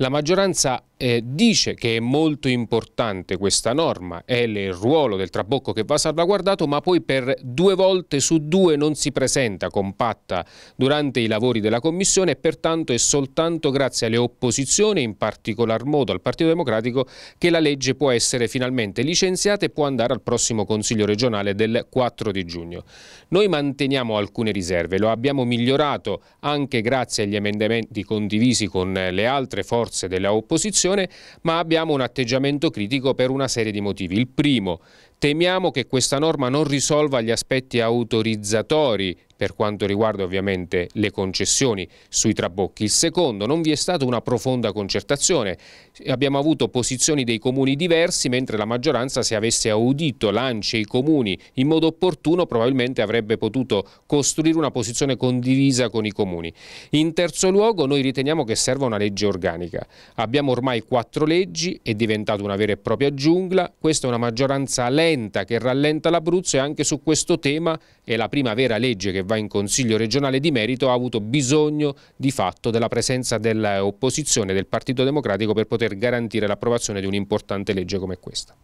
La maggioranza eh, dice che è molto importante questa norma, è il ruolo del Trabocco che va salvaguardato, ma poi per due volte su due non si presenta compatta durante i lavori della Commissione e pertanto è soltanto grazie alle opposizioni, in particolar modo al Partito Democratico, che la legge può essere finalmente licenziata e può andare al prossimo Consiglio regionale del 4 di giugno. Noi manteniamo alcune riserve, lo abbiamo migliorato anche grazie agli emendamenti condivisi con le altre forze della opposizione situazione, ma abbiamo un atteggiamento critico per una serie di motivi. Il primo, Temiamo che questa norma non risolva gli aspetti autorizzatori per quanto riguarda ovviamente le concessioni sui trabocchi. Il secondo, non vi è stata una profonda concertazione, abbiamo avuto posizioni dei comuni diversi, mentre la maggioranza se avesse audito l'ANCE e i comuni in modo opportuno probabilmente avrebbe potuto costruire una posizione condivisa con i comuni. In terzo luogo noi riteniamo che serva una legge organica, abbiamo ormai quattro leggi, è diventata una vera e propria giungla, questa è una maggioranza lei rallenta, che rallenta l'Abruzzo e anche su questo tema è la prima vera legge che va in Consiglio regionale di merito, ha avuto bisogno di fatto della presenza dell'opposizione del Partito Democratico per poter garantire l'approvazione di un'importante legge come questa.